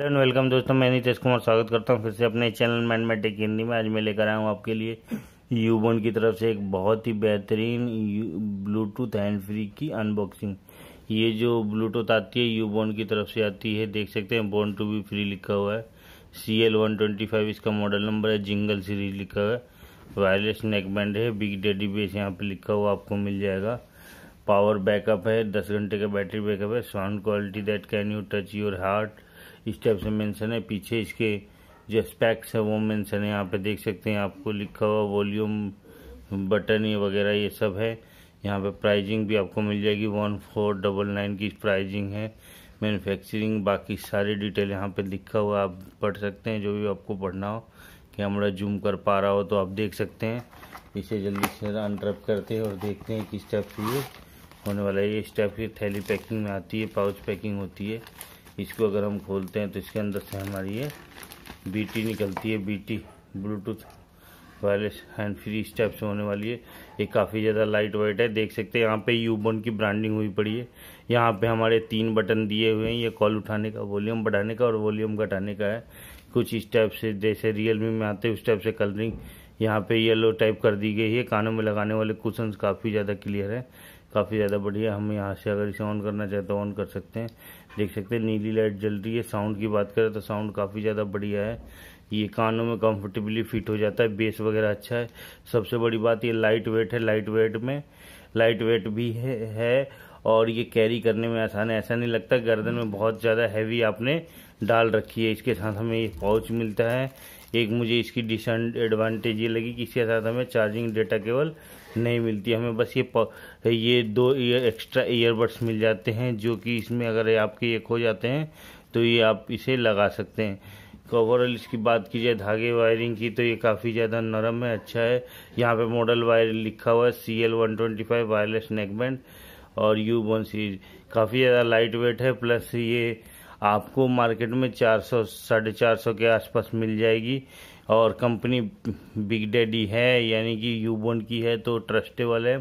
hello and welcome दोस्तों मैं नीतीश कुमार स्वागत करता हूं फिर से अपने चैनल मैंड मैटेक हिंदी में आज मैं लेकर आया हूं आपके लिए यूबोन की तरफ से एक बहुत ही बेहतरीन ब्लूटूथ हैंड फ्री की अनबॉक्सिंग ये जो ब्लूटूथ आती है यूबोन की तरफ से आती है देख सकते हैं बोन टू बी फ्री लिखा हुआ है C L one twenty five इसका मॉडल नंबर है जिंगल सीरीज लिखा हुआ है वायरलेस नेकबैंड है बिग डेडी बेस यहाँ पर लिखा हुआ आपको मिल जाएगा पावर बैकअप है दस घंटे का बैटरी बैकअप है sound quality that can you touch your heart इस टाइप से मेंशन है पीछे इसके जो स्पैक्स है वो मेंशन है यहाँ पे देख सकते हैं आपको लिखा हुआ वॉल्यूम बटन ये वगैरह ये सब है यहाँ पे प्राइजिंग भी आपको मिल जाएगी वन फोर डबल नाइन की प्राइजिंग है मैन्युफैक्चरिंग बाकी सारी डिटेल यहाँ पे लिखा हुआ आप पढ़ सकते हैं जो भी आपको पढ़ना हो कैमरा जूम कर पा रहा हो तो आप देख सकते हैं इसे जल्दी से अनट्रप करते हैं और देखते हैं किस टाइप से ये होने वाला है ये स्टेप ये थैली पैकिंग में आती है पाउच पैकिंग होती है इसको अगर हम खोलते हैं तो इसके अंदर से हमारी ये बीटी निकलती है BT Bluetooth wireless hand free step से होने वाली है ये काफ़ी ज़्यादा लाइट वेट है देख सकते हैं यहाँ पे यूबोन की ब्रांडिंग हुई पड़ी है यहाँ पे हमारे तीन बटन दिए हुए हैं ये कॉल उठाने का वॉल्यूम बढ़ाने का और वॉल्यूम घटाने का है कुछ टाइप से जैसे मी में आते हैं उस टाइप से कलरिंग यहाँ पे येलो टाइप कर दी गई है कानों में लगाने वाले कुशंस काफ़ी ज़्यादा क्लियर है काफ़ी ज़्यादा बढ़िया हम यहाँ से अगर इसे ऑन करना चाहें तो ऑन कर सकते हैं देख सकते हैं नीली लाइट जल रही है साउंड की बात करें तो साउंड काफ़ी ज़्यादा बढ़िया है ये कानों में कंफर्टेबली फिट हो जाता है बेस वगैरह अच्छा है सबसे बड़ी बात ये लाइट वेट है लाइट वेट में लाइट वेट भी है, है और ये कैरी करने में आसान है ऐसा नहीं लगता गर्दन में बहुत ज़्यादा हैवी आपने डाल रखी है इसके साथ हमें ये पाउच मिलता है एक मुझे इसकी डिस एडवांटेज ये लगी कि इसके साथ हमें चार्जिंग डेटा केवल नहीं मिलती हमें बस ये ये दो ये एक्स्ट्रा ईयरबड्स मिल जाते हैं जो कि इसमें अगर आपके ये खो जाते हैं तो ये आप इसे लगा सकते हैं कवरल ओवरऑल इसकी बात की जाए धागे वायरिंग की तो ये काफ़ी ज़्यादा नरम है अच्छा है यहाँ पे मॉडल वायर लिखा हुआ है C L one twenty five wireless neckband और यू वन सीरीज काफ़ी ज़्यादा लाइट वेट है प्लस ये आपको मार्केट में चार सौ साढ़े चार सौ के आसपास मिल जाएगी और कंपनी बिग डैडी है यानी कि यूबोन की है तो ट्रस्टेबल है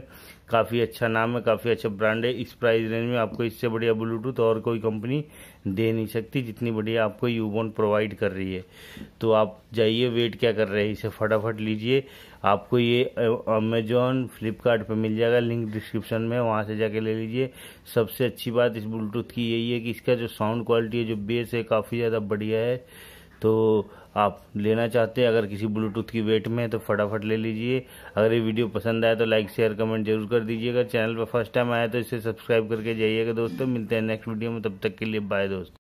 काफ़ी अच्छा नाम है काफ़ी अच्छा ब्रांड है इस प्राइस रेंज में आपको इससे बढ़िया ब्लूटूथ और कोई कंपनी दे नहीं सकती जितनी बढ़िया आपको यूबोन प्रोवाइड कर रही है तो आप जाइए वेट क्या कर रहे हैं इसे फटाफट लीजिए आपको ये अमेजोन फ्लिपकार्ट मिल जाएगा लिंक डिस्क्रिप्शन में वहाँ से जाके ले लीजिए सबसे अच्छी बात इस ब्लूटूथ की यही है कि इसका जो साउंड क्वालिटी है जो बेस है काफ़ी ज़्यादा बढ़िया है तो आप लेना चाहते हैं अगर किसी ब्लूटूथ की वेट में तो फटाफट ले लीजिए अगर ये वीडियो पसंद आए तो लाइक शेयर कमेंट जरूर कर दीजिएगा चैनल पर फर्स्ट टाइम आया तो इसे सब्सक्राइब करके जाइएगा दोस्तों मिलते हैं नेक्स्ट वीडियो में तब तक के लिए बाय दोस्तों